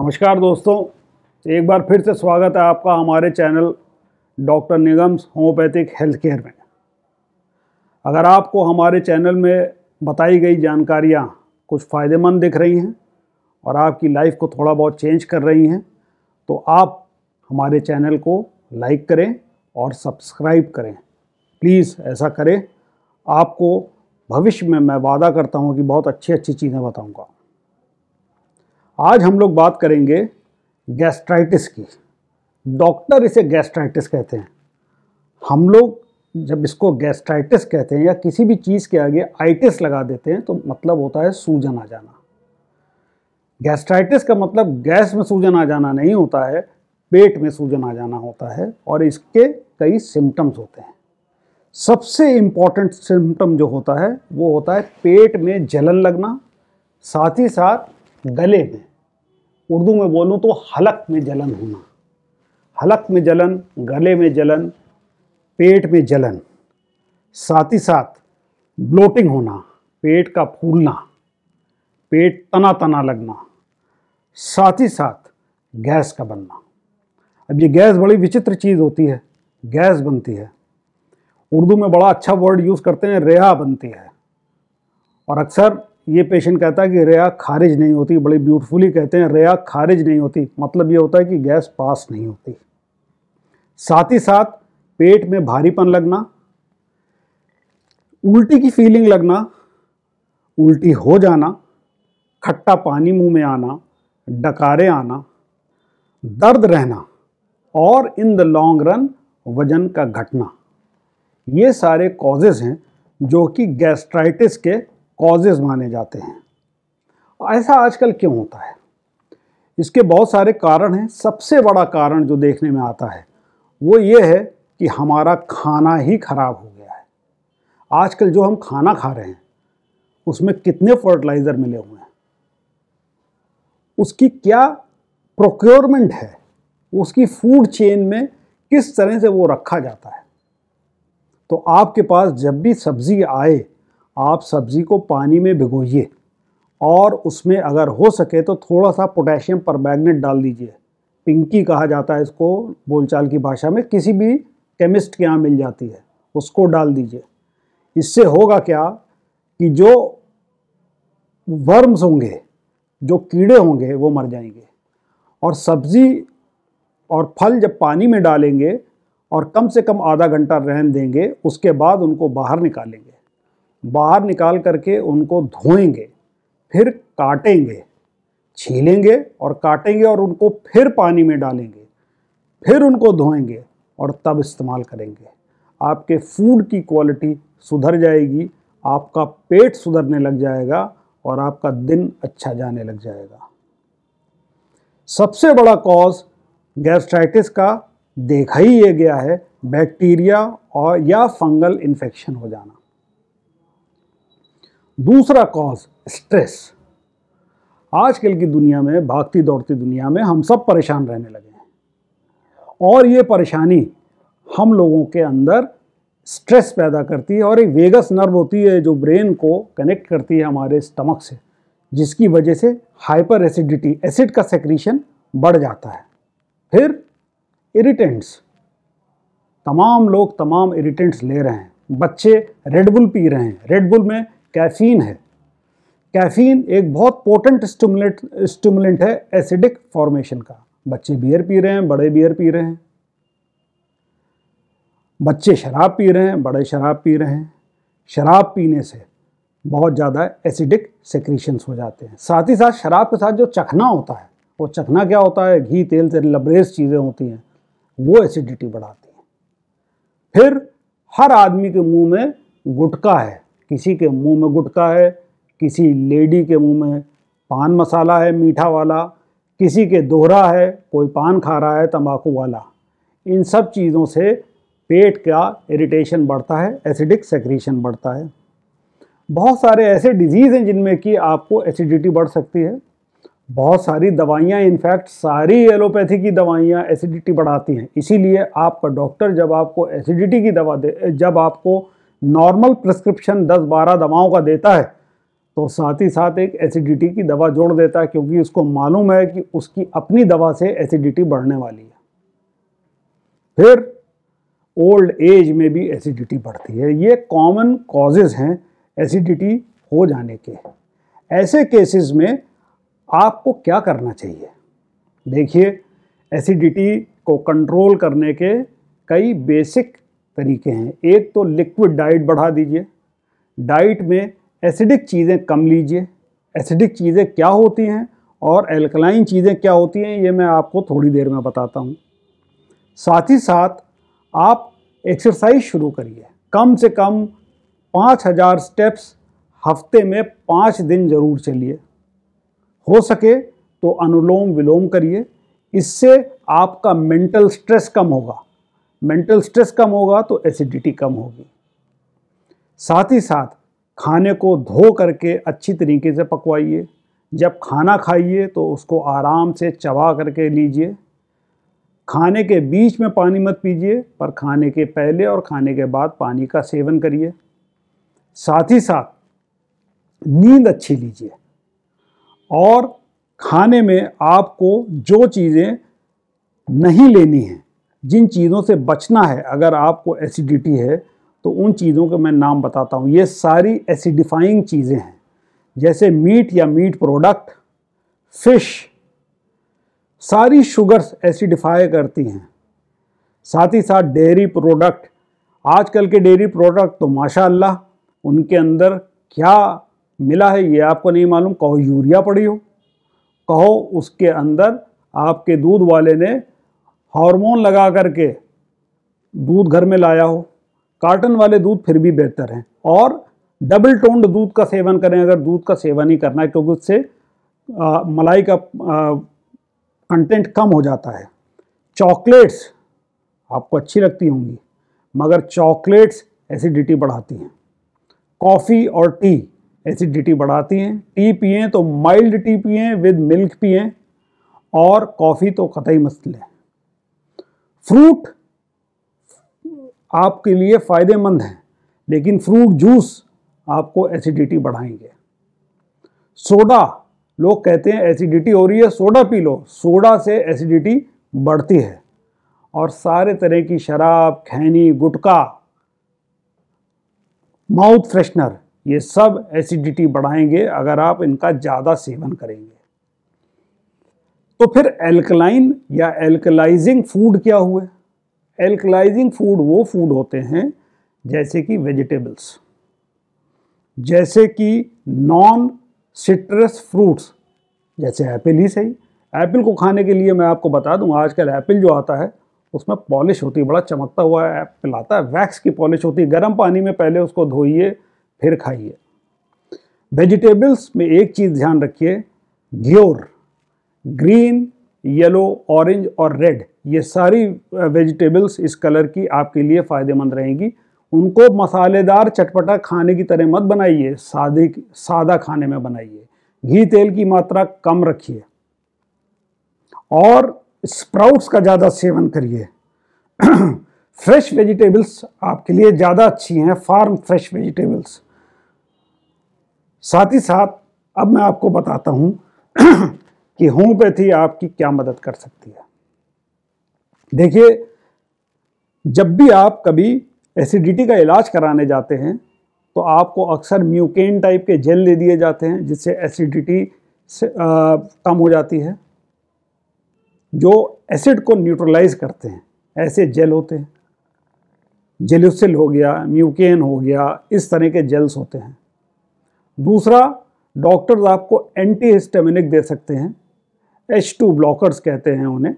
नमस्कार दोस्तों एक बार फिर से स्वागत है आपका हमारे channel doctor Nigam's homeopathic health care में अगर आपको हमारे चैनल में बताई गई जानकारियाँ कुछ फ़ायदेमंद दिख रही हैं और आपकी लाइफ को थोड़ा बहुत चेंज कर रही हैं तो आप हमारे चैनल को लाइक करें और सब्सक्राइब करें प्लीज़ ऐसा करें आपको भविष्य में मैं वादा करता हूँ कि बहुत अच्छी अच्छी चीज़ें बताऊँगा आज हम लोग बात करेंगे गैस्ट्राइटिस की डॉक्टर इसे गैस्ट्राइटिस कहते हैं हम लोग जब इसको गैस्ट्राइटिस कहते हैं या किसी भी चीज़ के आगे आइटिस लगा देते हैं तो मतलब होता है सूजन आ जाना गैस्ट्राइटिस का मतलब गैस में सूजन आ जाना नहीं होता है पेट में सूजन आ जाना होता है और इसके कई सिम्टम्स होते हैं सबसे इम्पॉर्टेंट सिम्टम जो होता है वो होता है पेट में जलन लगना साथ ही साथ गले में उर्दू में बोलूँ तो हलक में जलन होना हलक में जलन गले में जलन पेट में जलन साथ ही साथ ब्लोटिंग होना पेट का फूलना पेट तना तना लगना साथ ही साथ गैस का बनना अब ये गैस बड़ी विचित्र चीज़ होती है गैस बनती है उर्दू में बड़ा अच्छा वर्ड यूज़ करते हैं रेहा बनती है और अक्सर ये पेशेंट कहता है कि रया खारिज नहीं होती बड़ी ब्यूटीफुली कहते हैं रया खारिज नहीं होती मतलब ये होता है कि गैस पास नहीं होती साथ ही साथ पेट में भारीपन लगना उल्टी की फीलिंग लगना उल्टी हो जाना खट्टा पानी मुंह में आना डकारे आना दर्द रहना और इन द लॉन्ग रन वजन का घटना ये सारे कॉजेज़ हैं जो कि गैस्ट्राइटिस के कॉजेज़ माने जाते हैं ऐसा आजकल क्यों होता है इसके बहुत सारे कारण हैं सबसे बड़ा कारण जो देखने में आता है वो ये है कि हमारा खाना ही खराब हो गया है आजकल जो हम खाना खा रहे हैं उसमें कितने फर्टिलाइज़र मिले हुए हैं उसकी क्या प्रोक्योरमेंट है उसकी फूड चेन में किस तरह से वो रखा जाता है तो आपके पास जब भी सब्ज़ी आए आप सब्ज़ी को पानी में भिगोइए और उसमें अगर हो सके तो थोड़ा सा पोटेशियम पर डाल दीजिए पिंकी कहा जाता है इसको बोलचाल की भाषा में किसी भी केमिस्ट के यहाँ मिल जाती है उसको डाल दीजिए इससे होगा क्या कि जो वर्म्स होंगे जो कीड़े होंगे वो मर जाएंगे और सब्ज़ी और फल जब पानी में डालेंगे और कम से कम आधा घंटा रहन देंगे उसके बाद उनको बाहर निकालेंगे बाहर निकाल करके उनको धोएंगे फिर काटेंगे छीलेंगे और काटेंगे और उनको फिर पानी में डालेंगे फिर उनको धोएंगे और तब इस्तेमाल करेंगे आपके फूड की क्वालिटी सुधर जाएगी आपका पेट सुधरने लग जाएगा और आपका दिन अच्छा जाने लग जाएगा सबसे बड़ा कॉज गैस्ट्राइटिस का देखा ही यह गया है बैक्टीरिया और या फंगल इन्फेक्शन हो जाना दूसरा कॉज स्ट्रेस आजकल की दुनिया में भागती दौड़ती दुनिया में हम सब परेशान रहने लगे हैं और ये परेशानी हम लोगों के अंदर स्ट्रेस पैदा करती है और एक वेगस नर्व होती है जो ब्रेन को कनेक्ट करती है हमारे स्टमक से जिसकी वजह से हाइपर एसिडिटी एसिड का सेक्रीशन बढ़ जाता है फिर इरिटेंट्स तमाम लोग तमाम इरिटेंट्स ले रहे हैं बच्चे रेडबुल पी रहे हैं रेडबुल में कैफीन है कैफीन एक बहुत पोटेंट स्टिमुलेट स्टिमुलेंट है एसिडिक फॉर्मेशन का बच्चे बियर पी रहे हैं बड़े बियर पी रहे हैं बच्चे शराब पी रहे हैं बड़े शराब पी रहे हैं शराब पीने से बहुत ज़्यादा एसिडिक सेक्रीशंस हो जाते हैं साथ ही साथ शराब के साथ जो चखना होता है वो चखना क्या होता है घी तेल से लबरेज चीज़ें होती हैं वो एसिडिटी बढ़ाती हैं फिर हर आदमी के मुंह में गुटका है किसी के मुंह में गुटका है किसी लेडी के मुंह में पान मसाला है मीठा वाला किसी के दोहरा है कोई पान खा रहा है तंबाकू वाला इन सब चीज़ों से पेट का इरिटेशन बढ़ता है एसिडिक सेक्रीशन बढ़ता है बहुत सारे ऐसे डिजीज़ हैं जिनमें कि आपको एसिडिटी बढ़ सकती है बहुत सारी दवाइयाँ इनफैक्ट सारी एलोपैथी की दवाइयाँ एसिडिटी बढ़ाती हैं इसीलिए आपका डॉक्टर जब आपको एसिडिटी की दवा दे जब आपको नॉर्मल प्रिस्क्रिप्शन 10-12 दवाओं का देता है तो साथ ही साथ एक एसिडिटी की दवा जोड़ देता है क्योंकि उसको मालूम है कि उसकी अपनी दवा से एसिडिटी बढ़ने वाली है फिर ओल्ड एज में भी एसिडिटी बढ़ती है ये कॉमन कॉजेज हैं एसिडिटी हो जाने के ऐसे केसेस में आपको क्या करना चाहिए देखिए एसिडिटी को कंट्रोल करने के कई बेसिक तरीके हैं एक तो लिक्विड डाइट बढ़ा दीजिए डाइट में एसिडिक चीज़ें कम लीजिए एसिडिक चीज़ें क्या होती हैं और एल्कलाइन चीज़ें क्या होती हैं ये मैं आपको थोड़ी देर में बताता हूँ साथ ही साथ आप एक्सरसाइज शुरू करिए कम से कम पाँच हज़ार स्टेप्स हफ्ते में पाँच दिन ज़रूर चलिए हो सके तो अनुलोम विलोम करिए इससे आपका मेंटल स्ट्रेस कम होगा मेंटल स्ट्रेस कम होगा तो एसिडिटी कम होगी साथ ही साथ खाने को धो करके अच्छी तरीके से पकवाइए जब खाना खाइए तो उसको आराम से चबा करके लीजिए खाने के बीच में पानी मत पीजिए पर खाने के पहले और खाने के बाद पानी का सेवन करिए साथ ही साथ नींद अच्छी लीजिए और खाने में आपको जो चीज़ें नहीं लेनी हैं जिन चीज़ों से बचना है अगर आपको एसिडिटी है तो उन चीज़ों के मैं नाम बताता हूँ ये सारी एसिडिफाइंग चीज़ें हैं जैसे मीट या मीट प्रोडक्ट फिश सारी शुगर्स एसिडिफाई करती हैं साथ ही साथ डेयरी प्रोडक्ट आजकल के डेयरी प्रोडक्ट तो माशाल्लाह उनके अंदर क्या मिला है ये आपको नहीं मालूम कहो यूरिया पड़ी हो कहो उसके अंदर आपके दूध वाले ने हार्मोन लगा करके दूध घर में लाया हो कार्टन वाले दूध फिर भी बेहतर हैं और डबल टोंड दूध का सेवन करें अगर दूध का सेवन ही करना है क्योंकि उससे आ, मलाई का कंटेंट कम हो जाता है चॉकलेट्स आपको अच्छी लगती होंगी मगर चॉकलेट्स एसिडिटी बढ़ाती हैं कॉफ़ी और टी एसिडिटी बढ़ाती हैं टी पिए तो माइल्ड टी पिए विद मिल्क पिएँ और कॉफ़ी तो कतई मस्त लें फ्रूट आपके लिए फ़ायदेमंद हैं लेकिन फ्रूट जूस आपको एसिडिटी बढ़ाएंगे सोडा लोग कहते हैं एसिडिटी हो रही है सोडा पी लो सोडा से एसिडिटी बढ़ती है और सारे तरह की शराब खैनी गुटखा माउथ फ्रेशनर ये सब एसिडिटी बढ़ाएंगे अगर आप इनका ज़्यादा सेवन करेंगे तो फिर एल्कलाइन या एल्कलाइजिंग फूड क्या हुए एल्कलाइजिंग फूड वो फूड होते हैं जैसे कि वेजिटेबल्स जैसे कि नॉन सिट्रस फ्रूट्स जैसे एप्पल ही सही एप्पल को खाने के लिए मैं आपको बता दूं आजकल एप्पल जो आता है उसमें पॉलिश होती है बड़ा चमकता हुआ एप्पल आता है वैक्स की पॉलिश होती है गर्म पानी में पहले उसको धोइए फिर खाइए वेजिटेबल्स में एक चीज़ ध्यान रखिए घ्योर ग्रीन येलो ऑरेंज और रेड ये सारी वेजिटेबल्स इस कलर की आपके लिए फ़ायदेमंद रहेंगी उनको मसालेदार चटपटा खाने की तरह मत बनाइए सादे सादा खाने में बनाइए घी तेल की मात्रा कम रखिए और स्प्राउट्स का ज़्यादा सेवन करिए फ्रेश वेजिटेबल्स आपके लिए ज़्यादा अच्छी हैं फार्म फ्रेश वेजिटेबल्स साथ ही साथ अब मैं आपको बताता हूँ कि होम्योपैथी आपकी क्या मदद कर सकती है देखिए जब भी आप कभी एसिडिटी का इलाज कराने जाते हैं तो आपको अक्सर म्यूकेन टाइप के जेल दे दिए जाते हैं जिससे एसिडिटी से, कम हो जाती है जो एसिड को न्यूट्रलाइज करते हैं ऐसे जेल होते हैं जेल्यूसिल हो गया म्यूकेन हो गया इस तरह के जेल्स होते हैं दूसरा डॉक्टर्स आपको एंटी हिस्टेमिनिक दे सकते हैं एच टू ब्लॉकर्स कहते हैं उन्हें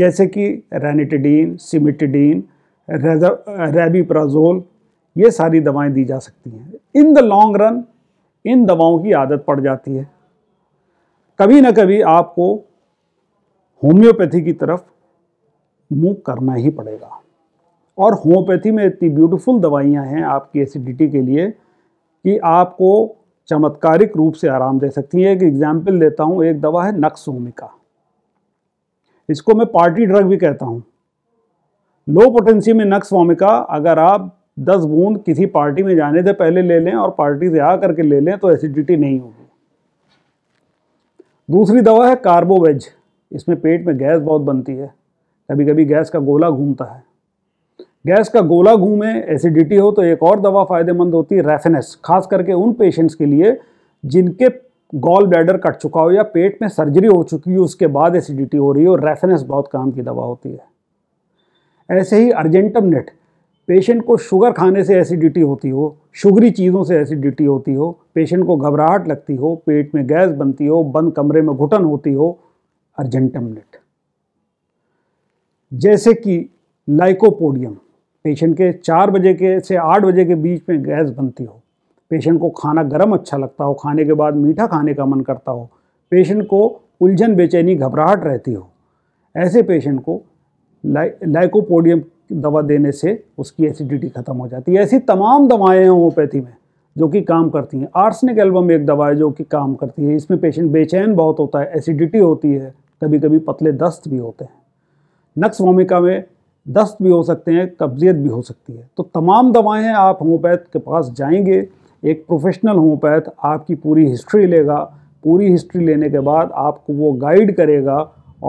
जैसे कि रैनिटिडीन सिमिटिडीन रेबीप्राजोल ये सारी दवाएं दी जा सकती हैं इन द लॉन्ग रन इन दवाओं की आदत पड़ जाती है कभी ना कभी आपको होम्योपैथी की तरफ मुंह करना ही पड़ेगा और होम्योपैथी में इतनी ब्यूटीफुल दवाइयां हैं आपकी एसिडिटी के लिए कि आपको चमत्कारिक रूप से आराम दे सकती है एक एग्जाम्पल देता हूँ एक दवा है नक्सोमिका इसको मैं पार्टी ड्रग भी कहता हूँ लो पोटेंसी में नक्स वोमिका अगर आप 10 बूंद किसी पार्टी में जाने से पहले ले लें और पार्टी से आ करके ले लें तो एसिडिटी नहीं होगी दूसरी दवा है कार्बोवेज इसमें पेट में गैस बहुत बनती है कभी कभी गैस का गोला घूमता है गैस का गोला घूमे एसिडिटी हो तो एक और दवा फायदेमंद होती है रेफेनेस खास करके उन पेशेंट्स के लिए जिनके गॉल ब्लैडर कट चुका हो या पेट में सर्जरी हो चुकी हो उसके बाद एसिडिटी हो रही हो रेफेनेस बहुत काम की दवा होती है ऐसे ही अर्जेंटम नेट पेशेंट को शुगर खाने से एसिडिटी होती हो शुगरी चीज़ों से एसिडिटी होती हो पेशेंट को घबराहट लगती हो पेट में गैस बनती हो बंद कमरे में घुटन होती हो अर्जेंटम नेट जैसे कि लाइकोपोडियम पेशेंट के चार बजे के से आठ बजे के बीच में गैस बनती हो पेशेंट को खाना गर्म अच्छा लगता हो खाने के बाद मीठा खाने का मन करता हो पेशेंट को उलझन बेचैनी घबराहट रहती हो ऐसे पेशेंट को लाइ लाइकोपोडियम दवा देने से उसकी एसिडिटी ख़त्म हो जाती है ऐसी तमाम दवाएँ हैं होम्योपैथी में जो कि काम करती हैं आर्सनिक एल्बम एक दवा है जो कि काम करती है इसमें पेशेंट बेचैन बहुत होता है एसिडिटी होती है कभी कभी पतले दस्त भी होते हैं नक्स वोमिका में दस्त भी हो सकते हैं कब्जियत भी हो सकती है तो तमाम दवाएं हैं आप होम्योपैथ के पास जाएंगे एक प्रोफेशनल होम्योपैथ आपकी पूरी हिस्ट्री लेगा पूरी हिस्ट्री लेने के बाद आपको वो गाइड करेगा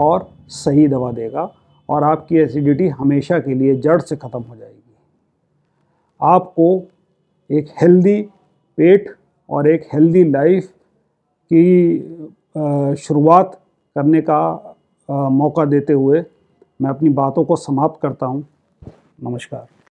और सही दवा देगा और आपकी एसिडिटी हमेशा के लिए जड़ से ख़त्म हो जाएगी आपको एक हेल्दी पेट और एक हेल्दी लाइफ की शुरुआत करने का मौका देते हुए मैं अपनी बातों को समाप्त करता हूँ नमस्कार